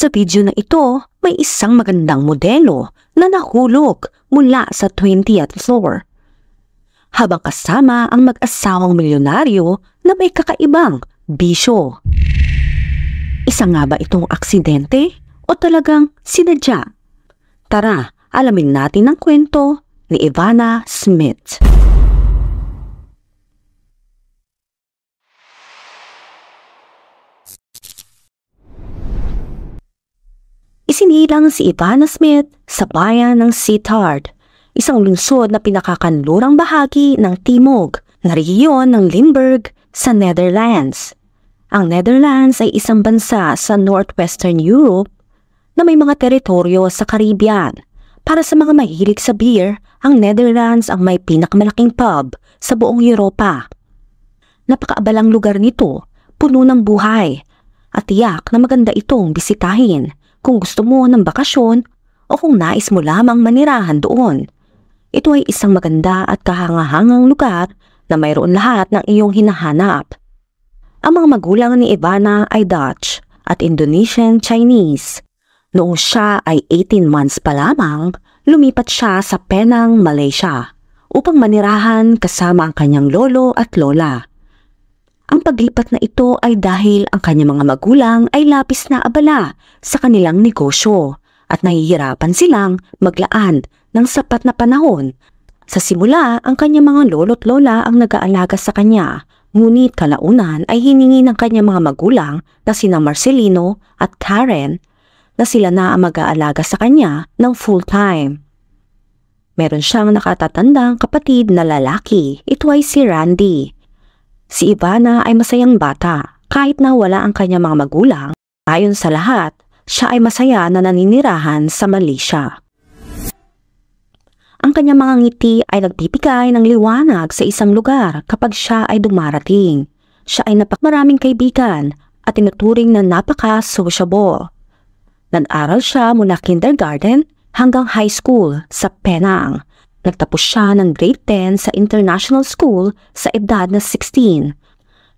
Sa video na ito, may isang magandang modelo na nahulog mula sa 20th floor. Habang kasama ang mag-asawang milyonaryo na may kakaibang bisyo. Isa nga ba itong aksidente o talagang sinadya? Tara, alamin natin ang kwento ni Ivana Smith. Isinilang si Ivana Smith sa bayan ng Sitard, isang lungsod na pinakakanlurang bahagi ng Timog na rehiyon ng Limburg sa Netherlands. Ang Netherlands ay isang bansa sa northwestern Europe na may mga teritoryo sa Caribbean. Para sa mga mahilig sa beer, ang Netherlands ang may pinakamalaking pub sa buong Europa. Napakaabalang lugar nito, puno ng buhay, at tiyak na maganda itong bisitahin kung gusto mo ng bakasyon o kung nais mo lamang manirahan doon. Ito ay isang maganda at kahangahangang lugar na mayroon lahat ng iyong hinahanap. Ang mga magulang ni Ivana ay Dutch at Indonesian Chinese. Noong siya ay 18 months pa lamang, lumipat siya sa Penang, Malaysia upang manirahan kasama ang kanyang lolo at lola. Ang paglipat na ito ay dahil ang kanyang mga magulang ay lapis na abala sa kanilang negosyo at nahihirapan silang maglaan ng sapat na panahon. Sa simula, ang kanyang mga lolo't lola ang nag-aalaga sa kanya, ngunit kalaunan ay hiningi ng kanyang mga magulang na sina Marcelino at Karen na sila na ang mag-aalaga sa kanya ng full-time. Meron siyang nakatatandang kapatid na lalaki, ito ay si Randy, Si Ivana ay masayang bata. Kahit na wala ang kanyang mga magulang, ayon sa lahat, siya ay masaya na naninirahan sa Malaysia. Ang kanyang mga ngiti ay nagbibigay ng liwanag sa isang lugar kapag siya ay dumarating. Siya ay napakmaraming kaibigan at tinuturing na napaka-sociable. Nag-aral siya mula kindergarten hanggang high school sa Penang Nagtapos siya ng grade 10 sa international school sa edad na 16.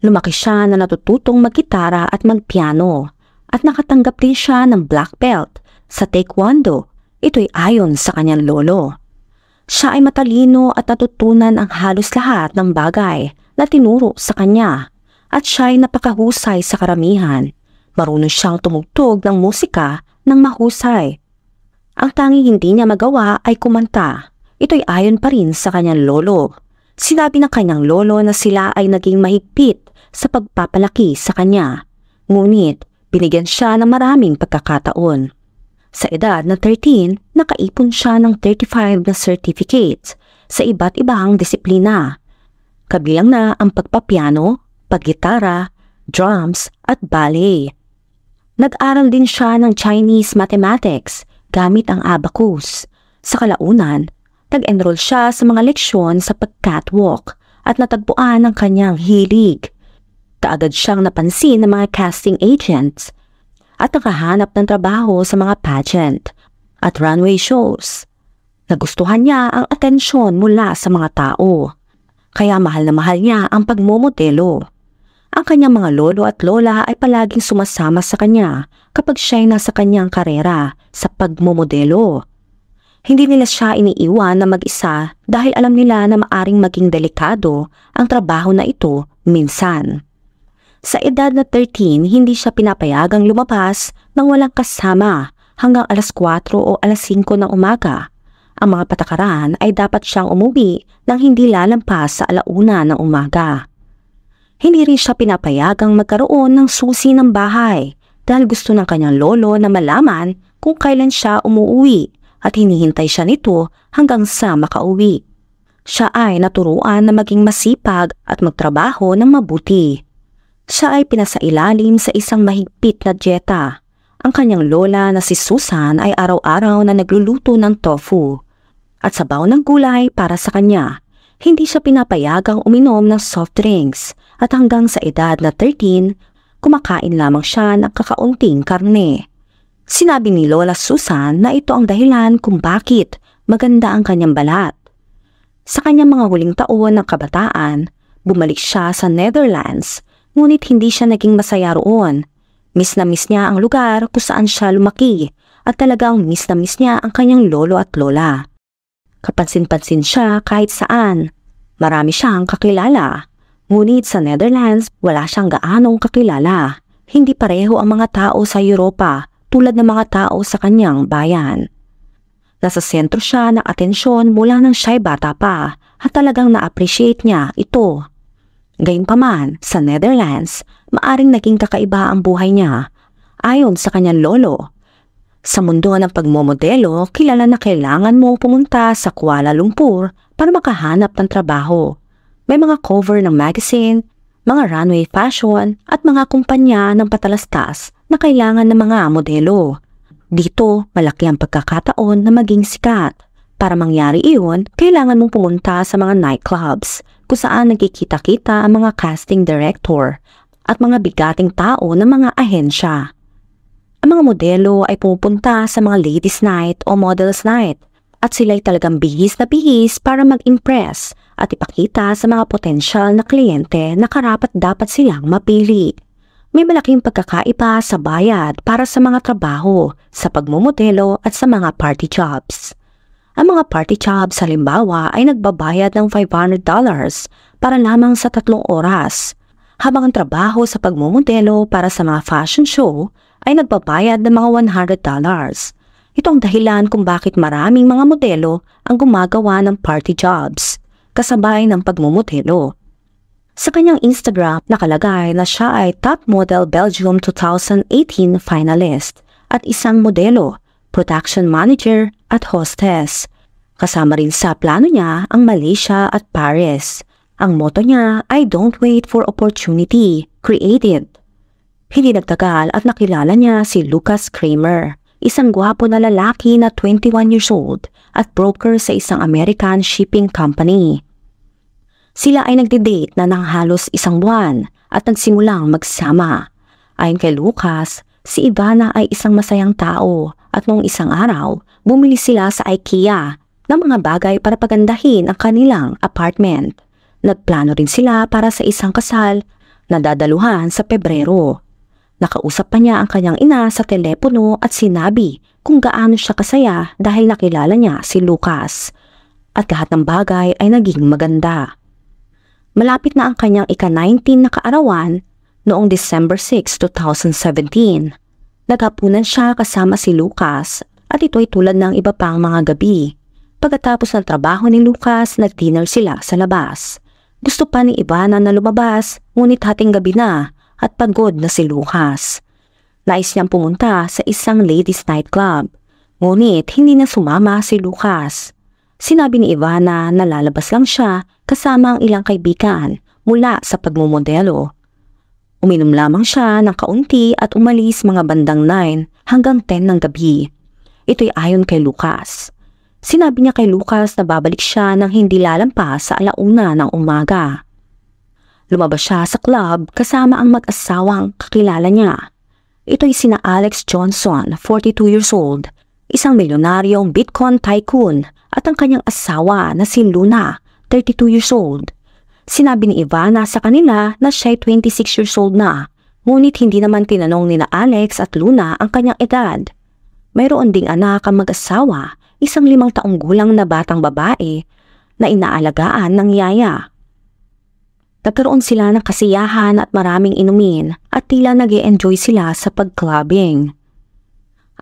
Lumaki siya na natututong maggitara at magpiano at nakatanggap din siya ng black belt sa taekwondo. Ito'y ayon sa kanyang lolo. Siya ay matalino at natutunan ang halos lahat ng bagay na tinuro sa kanya at siya ay napakahusay sa karamihan. Marunong siyang tumugtog ng musika ng mahusay. Ang tanging hindi niya magawa ay kumanta Ito'y ayon pa rin sa kanyang lolo. Sinabi ng kanyang lolo na sila ay naging mahigpit sa pagpapalaki sa kanya. Ngunit binigyan siya ng maraming pagkakataon. Sa edad na 13, nakaipon siya ng 35 na certificates sa iba't ibang disiplina. Kabilang na ang pagpapiano, paggitara, drums at ballet. Nag-aral din siya ng Chinese mathematics gamit ang abacus. Sa kalaunan, Nag-enroll siya sa mga leksyon sa pag-catwalk at natagpuan ang kanyang hilig. Taagad siyang napansin ng mga casting agents at nakahanap ng trabaho sa mga pageant at runway shows. Nagustuhan niya ang atensyon mula sa mga tao. Kaya mahal na mahal niya ang pagmomodelo. Ang kanyang mga lolo at lola ay palaging sumasama sa kanya kapag siya ay nasa kanyang karera sa pagmomodelo. Hindi nila siya iniiwan na mag-isa dahil alam nila na maaring maging delikado ang trabaho na ito minsan. Sa edad na 13, hindi siya pinapayagang lumabas nang walang kasama hanggang alas 4 o alas 5 ng umaga. Ang mga patakaran ay dapat siyang umuwi nang hindi lalampas sa alauna ng umaga. Hindi rin siya pinapayagang magkaroon ng susi ng bahay dahil gusto ng kanyang lolo na malaman kung kailan siya umuwi at hinihintay siya nito hanggang sa makauwi. Siya ay naturuan na maging masipag at magtrabaho ng mabuti. Siya ay pinasailalim sa isang mahigpit na dieta. Ang kanyang lola na si Susan ay araw-araw na nagluluto ng tofu at sabaw ng gulay para sa kanya hindi siya pinapayagang uminom ng soft drinks at hanggang sa edad na 13, kumakain lamang siya ng kakaunting karne. Sinabi ni Lola Susan na ito ang dahilan kung bakit maganda ang kanyang balat. Sa kanyang mga huling taon ng kabataan, bumalik siya sa Netherlands ngunit hindi siya naging masaya roon. Miss na miss niya ang lugar kung saan siya lumaki at talagang miss na miss niya ang kanyang lolo at lola. Kapansin-pansin siya kahit saan. Marami siyang kakilala. Ngunit sa Netherlands, wala siyang gaanong kakilala. Hindi pareho ang mga tao sa Europa tulad ng mga tao sa kanyang bayan. Nasa sentro siya ng atensyon mula nang siya'y bata pa at talagang na-appreciate niya ito. Gayunpaman, sa Netherlands, maaring naging kakaiba ang buhay niya ayon sa kanyang lolo. Sa mundo ng pagmomodelo, kilala na kailangan mo pumunta sa Kuala Lumpur para makahanap ng trabaho. May mga cover ng magazine, mga runway fashion at mga kumpanya ng patalastas na kailangan ng mga modelo. Dito, malaki ang pagkakataon na maging sikat. Para mangyari iyon, kailangan mong pumunta sa mga nightclubs kung saan nagkikita-kita ang mga casting director at mga bigating tao ng mga ahensya. Ang mga modelo ay pupunta sa mga ladies night o models night at sila'y talagang bihis na bihis para mag-impress at ipakita sa mga potensyal na kliyente na karapat dapat silang mapili. May malaking pagkakaiba sa bayad para sa mga trabaho, sa pagmumodelo at sa mga party jobs. Ang mga party jobs halimbawa ay nagbabayad ng $500 para lamang sa tatlong oras, habang ang trabaho sa pagmumodelo para sa mga fashion show ay nagbabayad ng mga $100. Ito ang dahilan kung bakit maraming mga modelo ang gumagawa ng party jobs, kasabay ng pagmumodelo sa kanyang Instagram, nakalagay na siya ay Top Model Belgium 2018 finalist at isang modelo, production manager at hostess. Kasama rin sa plano niya ang Malaysia at Paris. Ang motto niya ay Don't Wait for Opportunity, Create It. Hindi nagtagal at nakilala niya si Lucas Kramer, isang gwapo na lalaki na 21 years old at broker sa isang American shipping company. Sila ay nagde-date na nang halos isang buwan at nagsimulang magsama. Ayon kay Lucas, si Ivana ay isang masayang tao at noong isang araw, bumili sila sa IKEA ng mga bagay para pagandahin ang kanilang apartment. Nagplano rin sila para sa isang kasal na dadaluhan sa Pebrero. Nakausap pa niya ang kanyang ina sa telepono at sinabi kung gaano siya kasaya dahil nakilala niya si Lucas. At lahat ng bagay ay naging maganda malapit na ang kanyang ika-19 na kaarawan noong December 6, 2017. Natapunan siya kasama si Lucas at ito ay tulad ng iba pang mga gabi. Pagkatapos ng trabaho ni Lucas, nag-dinner sila sa labas. Gusto pa ni Ivana na lumabas, ngunit hating gabi na at pagod na si Lucas. Nais niyang pumunta sa isang ladies night club, Ngunit hindi na sumama si Lucas. Sinabi ni Ivana na lalabas lang siya kasama ang ilang kaibigan mula sa pagmumodelo. Uminom lamang siya ng kaunti at umalis mga bandang 9 hanggang 10 ng gabi. Ito'y ayon kay Lucas. Sinabi niya kay Lucas na babalik siya nang hindi lalampas sa alauna ng umaga. Lumabas siya sa club kasama ang mag-asawang kakilala niya. Ito'y sina Alex Johnson, 42 years old, isang milyonaryong Bitcoin tycoon at ang kanyang asawa na si Luna, 32 years old. Sinabi ni Ivana sa kanila na siya 26 years old na, ngunit hindi naman tinanong ni na Alex at Luna ang kanyang edad. Mayroon ding anak ang mag-asawa, isang limang taong gulang na batang babae na inaalagaan ng yaya. Nagkaroon sila ng kasiyahan at maraming inumin at tila nag enjoy sila sa pag-clubbing.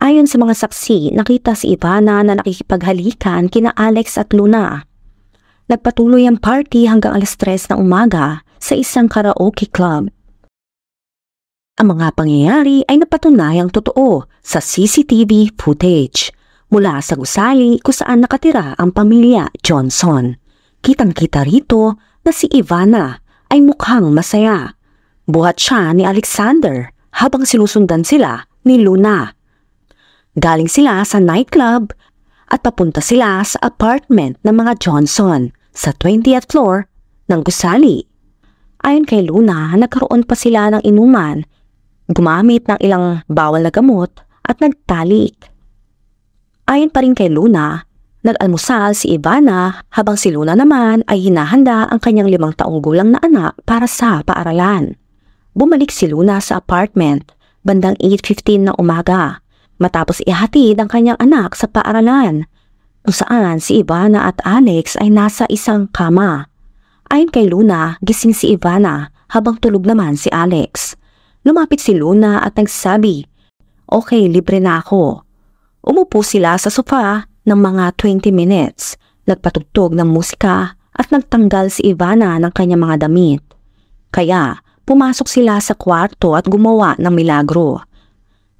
Ayon sa mga saksi, nakita si Ivana na nakikipaghalikan kina Alex at Luna. Nagpatuloy ang party hanggang alas tres ng umaga sa isang karaoke club. Ang mga pangyayari ay napatunayang totoo sa CCTV footage mula sa gusali kung saan nakatira ang pamilya Johnson. Kitang-kita rito na si Ivana ay mukhang masaya. Buhat siya ni Alexander habang sinusundan sila ni Luna Galing sila sa nightclub at papunta sila sa apartment ng mga Johnson sa 20th floor ng gusali. Ayon kay Luna, nagkaroon pa sila ng inuman, gumamit ng ilang bawal na gamot at nagtalik. Ayon pa rin kay Luna, Nag-almusal si Ivana habang si Luna naman ay hinahanda ang kanyang limang taong gulang na anak para sa paaralan. Bumalik si Luna sa apartment bandang 8.15 na umaga matapos ihatid ang kanyang anak sa paaralan kung saan si Ivana at Alex ay nasa isang kama. Ayon kay Luna, gising si Ivana habang tulog naman si Alex. Lumapit si Luna at nagsabi, Okay, libre na ako. Umupo sila sa sofa ng mga 20 minutes, nagpatugtog ng musika at nagtanggal si Ivana ng kanyang mga damit. Kaya, pumasok sila sa kwarto at gumawa ng milagro.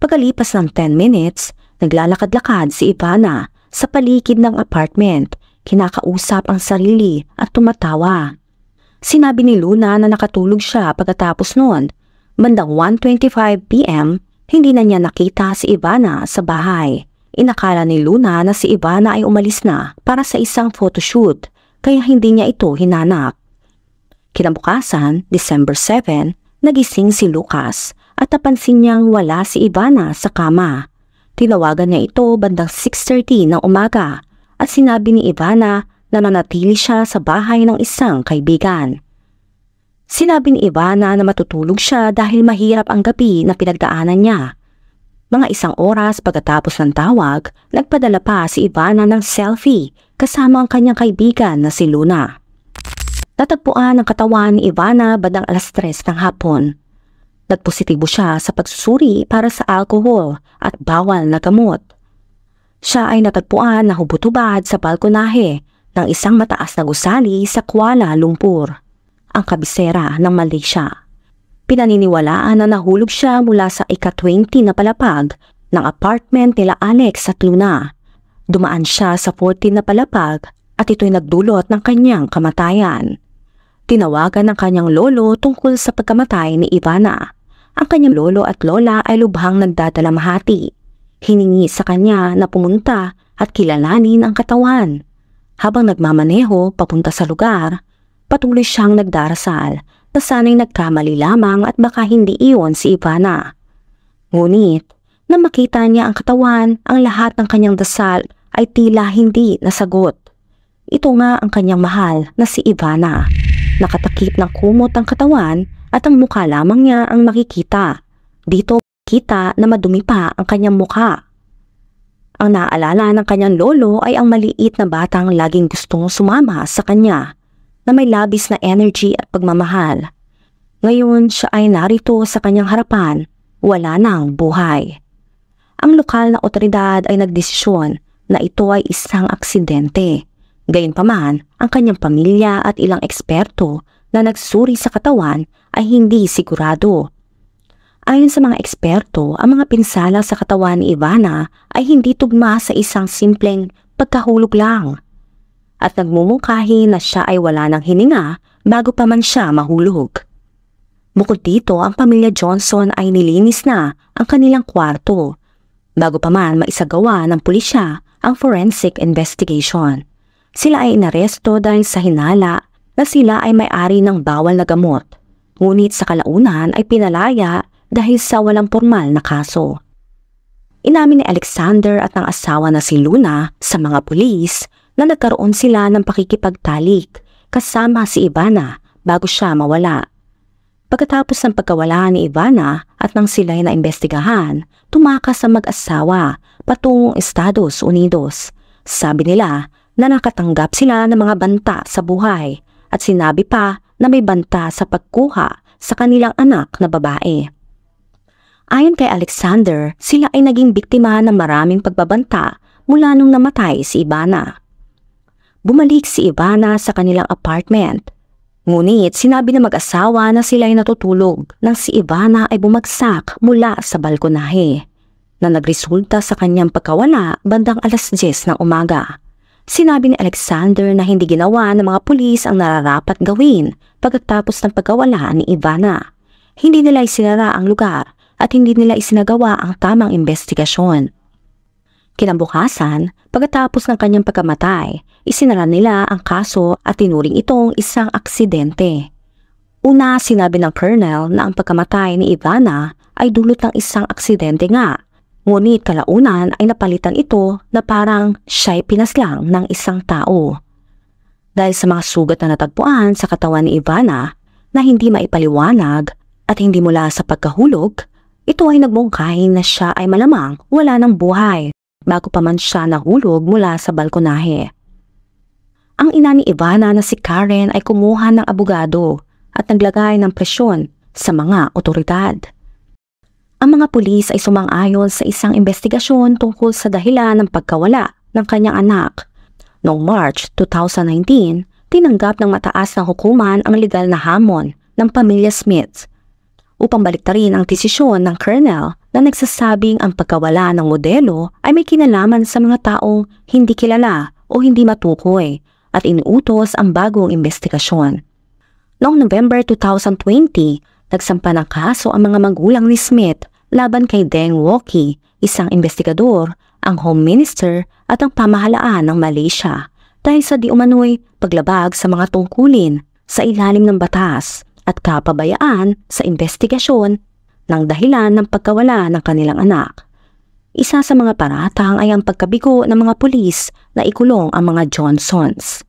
Pagkalipas ng 10 minutes, naglalakad-lakad si Ivana sa paligid ng apartment. Kinakausap ang sarili at tumatawa. Sinabi ni Luna na nakatulog siya pagkatapos noon. Bandang 1.25pm, hindi na niya nakita si Ivana sa bahay. Inakala ni Luna na si Ivana ay umalis na para sa isang photoshoot kaya hindi niya ito hinanap. Kinabukasan, December 7, nagising si Lucas at napansin niyang wala si Ivana sa kama. Tinawagan niya ito bandang 6.30 ng umaga at sinabi ni Ivana na nanatili siya sa bahay ng isang kaibigan. Sinabi ni Ivana na matutulog siya dahil mahirap ang gabi na pinagdaanan niya. Mga isang oras pagkatapos ng tawag, nagpadala pa si Ivana ng selfie kasama ang kanyang kaibigan na si Luna. Tatagpuan ang katawan ni Ivana badang alas 3 ng hapon at positibo siya sa pagsusuri para sa alcohol at bawal na gamot. Siya ay natagpuan na hubutubad sa balkonahe ng isang mataas na gusali sa Kuala Lumpur, ang kabisera ng Malaysia. Pinaniniwalaan na nahulog siya mula sa ika-20 na palapag ng apartment nila Alex at Luna. Dumaan siya sa 14 na palapag at ito'y nagdulot ng kanyang kamatayan tinawagan ng kanyang lolo tungkol sa pagkamatay ni Ivana ang kanyang lolo at lola ay lubhang nagdadalamhati. Hiningi sa kanya na pumunta at kilalanin ang katawan. Habang nagmamaneho papunta sa lugar, patuloy siyang nagdarasal na sana'y nagkamali lamang at baka hindi iyon si Ivana. Ngunit, na makita niya ang katawan, ang lahat ng kanyang dasal ay tila hindi nasagot. Ito nga ang kanyang mahal na si Ivana. Nakatakip ng kumot ang katawan at ang mukha lamang niya ang makikita. Dito kita na madumi pa ang kanyang mukha. Ang naalala ng kanyang lolo ay ang maliit na batang laging gustong sumama sa kanya na may labis na energy at pagmamahal. Ngayon siya ay narito sa kanyang harapan, wala nang buhay. Ang lokal na otoridad ay nagdesisyon na ito ay isang aksidente. Gayunpaman, ang kanyang pamilya at ilang eksperto na nagsuri sa katawan ay hindi sigurado. Ayon sa mga eksperto, ang mga pinsala sa katawan ni Ivana ay hindi tugma sa isang simpleng pagkahulog lang at nagmumungkahi na siya ay wala ng hininga bago pa man siya mahulog. Bukod dito, ang pamilya Johnson ay nilinis na ang kanilang kwarto bago pa man maisagawa ng pulisya ang forensic investigation. Sila ay inaresto dahil sa hinala na sila ay may-ari ng bawal na gamot. Ngunit sa kalaunan ay pinalaya dahil sa walang formal na kaso. Inamin ni Alexander at ang asawa na si Luna sa mga pulis na nagkaroon sila ng pakikipagtalik kasama si Ivana bago siya mawala. Pagkatapos ng pagkawala ni Ivana at nang sila'y naimbestigahan, tumakas ang mag-asawa patungong Estados Unidos. Sabi nila na nakatanggap sila ng mga banta sa buhay at sinabi pa na may banta sa pagkuha sa kanilang anak na babae. Ayon kay Alexander, sila ay naging biktima ng maraming pagbabanta mula nung namatay si Ivana. Bumalik si Ivana sa kanilang apartment. Ngunit sinabi ng mag-asawa na sila ay natutulog nang si Ivana ay bumagsak mula sa balkonahe na nagresulta sa kanyang pagkawala bandang alas 10 ng umaga. Sinabi ni Alexander na hindi ginawa ng mga pulis ang nararapat gawin pagkatapos ng pagkawala ni Ivana. Hindi nila isinara ang lugar at hindi nila isinagawa ang tamang investigasyon. Kinabukasan, pagkatapos ng kanyang pagkamatay, isinara nila ang kaso at tinuring itong isang aksidente. Una, sinabi ng colonel na ang pagkamatay ni Ivana ay dulot ng isang aksidente nga Ngunit kalaunan ay napalitan ito na parang siya'y pinaslang ng isang tao. Dahil sa mga sugat na natagpuan sa katawan ni Ivana na hindi maipaliwanag at hindi mula sa pagkahulog, ito ay nagbungkay na siya ay malamang wala ng buhay bago pa man siya nahulog mula sa balkonahe. Ang ina ni Ivana na si Karen ay kumuha ng abogado at naglagay ng presyon sa mga otoridad mga pulis ay sumang-ayon sa isang investigasyon tungkol sa dahilan ng pagkawala ng kanyang anak. Noong March 2019, tinanggap ng mataas na hukuman ang legal na hamon ng pamilya Smith upang baliktarin ang desisyon ng colonel na nagsasabing ang pagkawala ng modelo ay may kinalaman sa mga taong hindi kilala o hindi matukoy at inuutos ang bagong investigasyon. Noong November 2020, nagsampa ng kaso ang mga magulang ni Smith laban kay Deng Woki, isang investigador, ang Home Minister at ang pamahalaan ng Malaysia dahil sa diumanoy paglabag sa mga tungkulin sa ilalim ng batas at kapabayaan sa investigasyon ng dahilan ng pagkawala ng kanilang anak. Isa sa mga paratang ay ang pagkabigo ng mga pulis na ikulong ang mga Johnsons.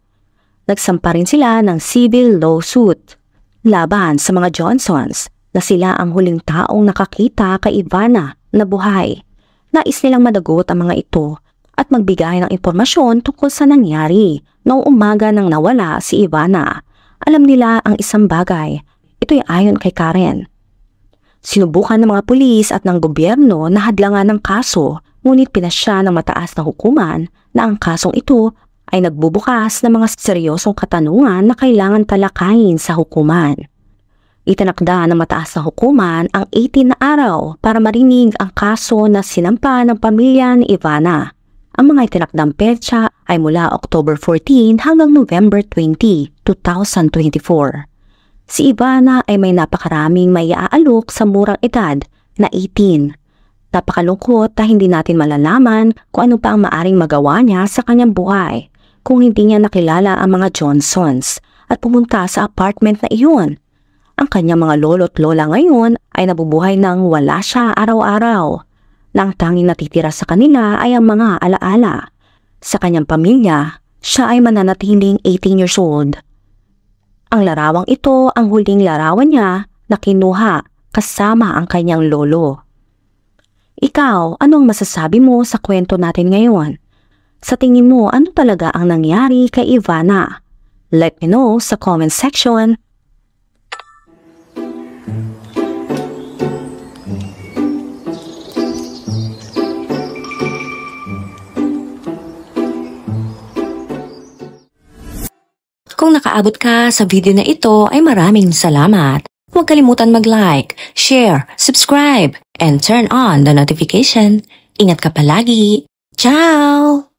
Nagsampa rin sila ng civil lawsuit laban sa mga Johnsons na sila ang huling taong nakakita kay Ivana na buhay. Nais nilang madagot ang mga ito at magbigay ng impormasyon tungkol sa nangyari noong umaga nang nawala si Ivana. Alam nila ang isang bagay. Ito'y ayon kay Karen. Sinubukan ng mga pulis at ng gobyerno na hadlangan ng kaso ngunit pinasya ng mataas na hukuman na ang kasong ito ay nagbubukas ng mga seryosong katanungan na kailangan talakayin sa hukuman. Itinakda ng mataas sa hukuman ang 18 na araw para marinig ang kaso na sinampa ng pamilya ni Ivana. Ang mga itinakdang petsa ay mula October 14 hanggang November 20, 2024. Si Ivana ay may napakaraming may aalok sa murang edad na 18. Napakalungkot na hindi natin malalaman kung ano pa ang maaring magawa niya sa kanyang buhay kung hindi niya nakilala ang mga Johnsons at pumunta sa apartment na iyon ang kanyang mga lolo't lola ngayon ay nabubuhay ng wala siya araw-araw. Nang tanging natitira sa kanila ay ang mga alaala. Sa kanyang pamilya, siya ay mananatiling 18 years old. Ang larawang ito ang huling larawan niya na kinuha kasama ang kanyang lolo. Ikaw, anong masasabi mo sa kwento natin ngayon? Sa tingin mo, ano talaga ang nangyari kay Ivana? Let me know sa comment section Kung nakaabot ka sa video na ito ay maraming salamat. Huwag kalimutan mag-like, share, subscribe, and turn on the notification. Ingat ka palagi. Ciao!